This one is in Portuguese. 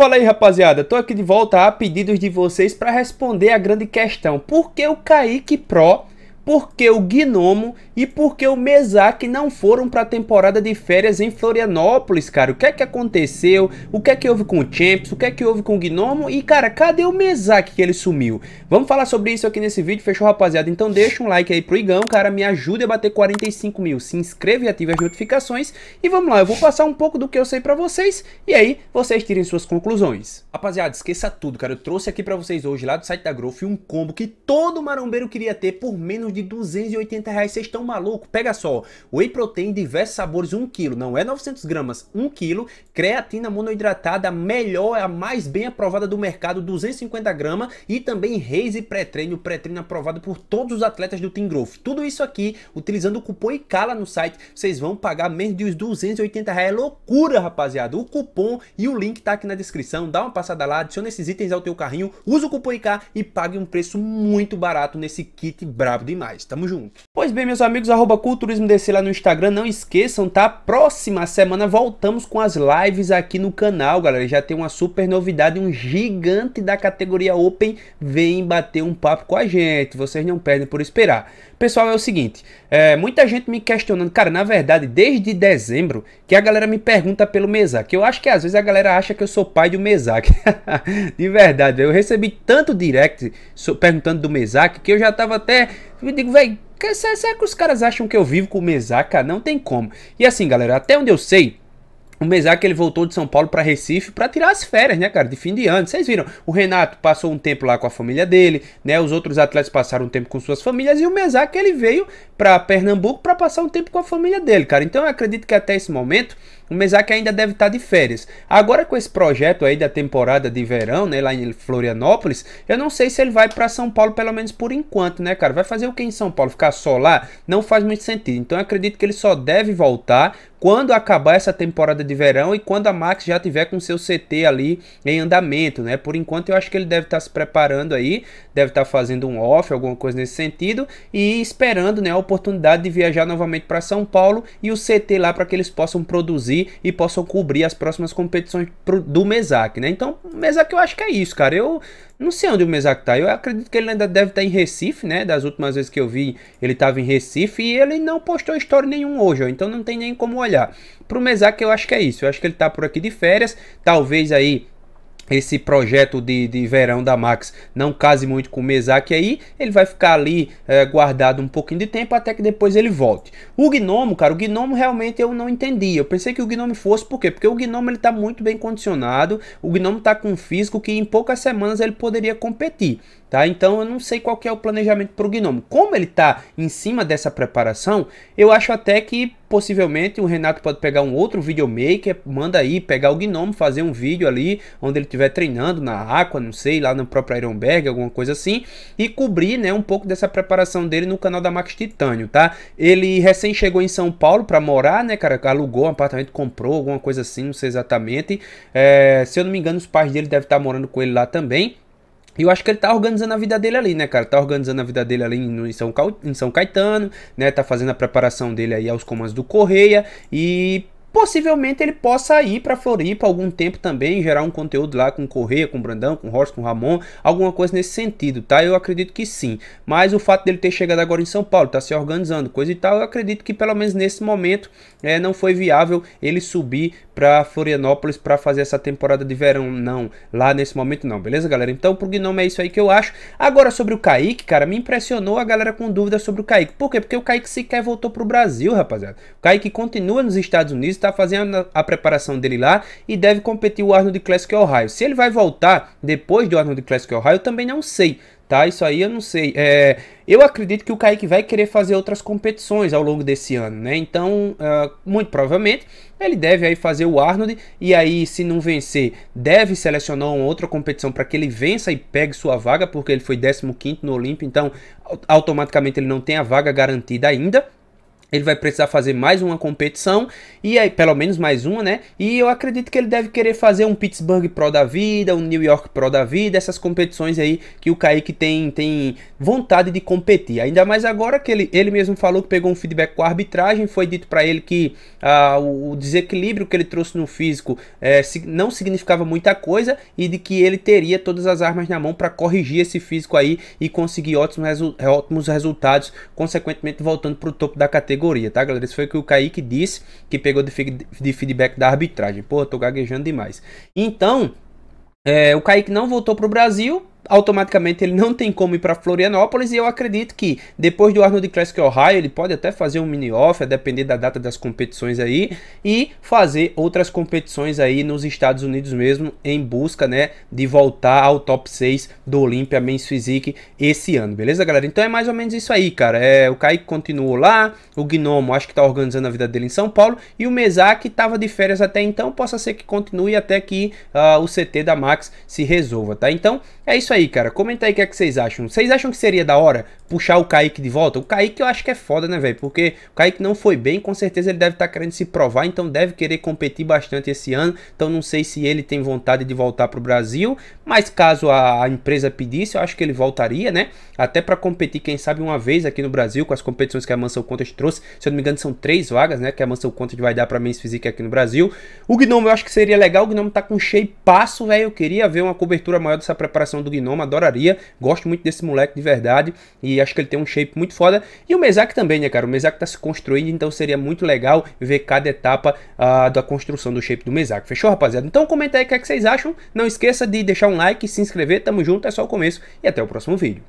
Fala aí rapaziada, tô aqui de volta a pedidos de vocês para responder a grande questão. Por que o Kaique Pro, por que o Gnomo e por que o Mesac não foram para a temporada de férias em Florianópolis, cara? O que é que aconteceu? O que é que houve com o Champs? O que é que houve com o Gnomo? E, cara, cadê o Mesac que ele sumiu? Vamos falar sobre isso aqui nesse vídeo, fechou, rapaziada? Então deixa um like aí pro Igão, cara, me ajuda a bater 45 mil. Se inscreva e ative as notificações. E vamos lá, eu vou passar um pouco do que eu sei para vocês, e aí vocês tirem suas conclusões. Rapaziada, esqueça tudo, cara. Eu trouxe aqui para vocês hoje, lá do site da Growth, um combo que todo marombeiro queria ter por menos de 280 reais. Vocês estão maluco? Pega só, whey protein, diversos sabores, 1 kg, não é 900 gramas, 1 kg, creatina monoidratada, melhor, é a mais bem aprovada do mercado, 250 gramas, e também Raise pré-treino, pré-treino aprovado por todos os atletas do Team Growth. Tudo isso aqui, utilizando o cupom ICALA no site, vocês vão pagar menos de uns 280 reais, é loucura rapaziada, o cupom e o link tá aqui na descrição, dá uma passada lá, adiciona esses itens ao teu carrinho, usa o cupom IK e pague um preço muito barato nesse kit brabo demais. Tamo junto. Pois bem, meus amigos, arroba Culturismo DC lá no Instagram, não esqueçam, tá? Próxima semana voltamos com as lives aqui no canal, galera. Já tem uma super novidade, um gigante da categoria Open vem bater um papo com a gente. Vocês não perdem por esperar. Pessoal, é o seguinte, é, muita gente me questionando, cara, na verdade, desde dezembro, que a galera me pergunta pelo Mesac. Eu acho que às vezes a galera acha que eu sou pai do Mesac. de verdade, eu recebi tanto direct perguntando do Mesac que eu já tava até, eu digo, velho Será é que os caras acham que eu vivo com o Mesaca? Ah, não tem como. E assim, galera, até onde eu sei, o Mesac ele voltou de São Paulo para Recife para tirar as férias, né, cara, de fim de ano. Vocês viram? O Renato passou um tempo lá com a família dele, né? Os outros atletas passaram um tempo com suas famílias e o Mesac ele veio para Pernambuco para passar um tempo com a família dele, cara. Então eu acredito que até esse momento o Mesac ainda deve estar tá de férias. Agora com esse projeto aí da temporada de verão, né, lá em Florianópolis, eu não sei se ele vai para São Paulo pelo menos por enquanto, né, cara? Vai fazer o que em São Paulo? Ficar só lá? Não faz muito sentido. Então eu acredito que ele só deve voltar quando acabar essa temporada de verão e quando a Max já tiver com seu CT ali em andamento, né? Por enquanto eu acho que ele deve estar tá se preparando aí, deve estar tá fazendo um off, alguma coisa nesse sentido e esperando, né, a oportunidade de viajar novamente para São Paulo e o CT lá para que eles possam produzir e possam cobrir as próximas competições pro, do Mesac, né? Então, o Mesac eu acho que é isso, cara. Eu não sei onde o Mesac tá. Eu acredito que ele ainda deve estar tá em Recife, né? Das últimas vezes que eu vi, ele estava em Recife e ele não postou história nenhum hoje, ó. então não tem nem como olhar. Pro Mesac eu acho que é isso. Eu acho que ele tá por aqui de férias, talvez aí esse projeto de, de verão da Max não case muito com o Mesak aí, ele vai ficar ali é, guardado um pouquinho de tempo até que depois ele volte. O Gnomo, cara, o Gnomo realmente eu não entendi. Eu pensei que o Gnomo fosse, por quê? Porque o Gnomo ele tá muito bem condicionado, o Gnomo tá com um físico que em poucas semanas ele poderia competir. Tá? Então eu não sei qual que é o planejamento para o Gnome. Como ele está em cima dessa preparação, eu acho até que possivelmente o Renato pode pegar um outro videomaker, manda aí pegar o Gnome, fazer um vídeo ali onde ele estiver treinando na Aqua, não sei, lá no próprio Ironberg, alguma coisa assim, e cobrir né, um pouco dessa preparação dele no canal da Max Titânio, tá? Ele recém chegou em São Paulo para morar, né, cara? Alugou um apartamento, comprou, alguma coisa assim, não sei exatamente. É, se eu não me engano, os pais dele devem estar morando com ele lá também. E eu acho que ele tá organizando a vida dele ali, né, cara? Tá organizando a vida dele ali em São, Ca... em São Caetano, né? Tá fazendo a preparação dele aí aos comandos do Correia e possivelmente ele possa ir para Floripa algum tempo também, gerar um conteúdo lá com Correia, com Brandão, com Horst, com Ramon, alguma coisa nesse sentido, tá? Eu acredito que sim. Mas o fato dele ter chegado agora em São Paulo, tá se organizando, coisa e tal, eu acredito que pelo menos nesse momento é, não foi viável ele subir para Florianópolis para fazer essa temporada de verão, não. Lá nesse momento não, beleza, galera? Então pro Gnome é isso aí que eu acho. Agora sobre o Kaique, cara, me impressionou a galera com dúvidas sobre o Kaique. Por quê? Porque o Kaique sequer voltou pro Brasil, rapaziada. O Kaique continua nos Estados Unidos, está fazendo a preparação dele lá e deve competir o Arnold Classic Ohio. Se ele vai voltar depois do Arnold Classic Ohio, eu também não sei tá? Isso aí eu não sei. É, eu acredito que o Kaique vai querer fazer outras competições ao longo desse ano, né? Então, uh, muito provavelmente, ele deve aí fazer o Arnold e aí, se não vencer, deve selecionar uma outra competição para que ele vença e pegue sua vaga, porque ele foi 15º no Olímpio, então automaticamente ele não tem a vaga garantida ainda, ele vai precisar fazer mais uma competição e aí pelo menos mais uma, né? E eu acredito que ele deve querer fazer um Pittsburgh Pro da vida, um New York Pro da vida, essas competições aí que o Kaique tem tem vontade de competir. Ainda mais agora que ele, ele mesmo falou que pegou um feedback com a arbitragem, foi dito para ele que ah, o, desequilíbrio que ele trouxe no físico é, não significava muita coisa e de que ele teria todas as armas na mão para corrigir esse físico aí e conseguir ótimos, resu ótimos resultados, consequentemente voltando para o topo da categoria categoria, tá, galera? Isso foi o que o Kaique disse, que pegou de, de feedback da arbitragem. Pô, tô gaguejando demais. Então, é, o Kaique não voltou pro Brasil, automaticamente ele não tem como ir para Florianópolis e eu acredito que depois do Arnold Classic Ohio ele pode até fazer um mini off, a depender da data das competições aí e fazer outras competições aí nos Estados Unidos mesmo em busca, né, de voltar ao top 6 do Olympia Men's Physique esse ano, beleza, galera? Então é mais ou menos isso aí, cara. É, o Kaique continuou lá, o Gnomo acho que tá organizando a vida dele em São Paulo e o Mesac tava de férias até então, possa ser que continue até que uh, o CT da Max se resolva, tá? Então é isso aí aí, cara. Comenta aí o que, é que vocês acham. Vocês acham que seria da hora puxar o Kaique de volta? O Kaique eu acho que é foda, né, velho? Porque o Kaique não foi bem, com certeza ele deve estar tá querendo se provar, então deve querer competir bastante esse ano. Então não sei se ele tem vontade de voltar pro Brasil, mas caso a, a empresa pedisse, eu acho que ele voltaria, né? Até para competir, quem sabe, uma vez aqui no Brasil, com as competições que a Mansell Contas trouxe. Se eu não me engano, são três vagas, né? Que a Mansell Contas vai dar pra Men's Física aqui no Brasil. O Gnome eu acho que seria legal. O Gnome tá com cheio passo, velho. Eu queria ver uma cobertura maior dessa preparação do Gnome adoraria. Gosto muito desse moleque de verdade. E acho que ele tem um shape muito foda. E o Mesac também, né, cara? O Mesac tá se construindo, então seria muito legal ver cada etapa uh, da construção do shape do Mesac. Fechou, rapaziada? Então comenta aí o que, é que vocês acham. Não esqueça de deixar um like, se inscrever. Tamo junto, é só o começo. E até o próximo vídeo.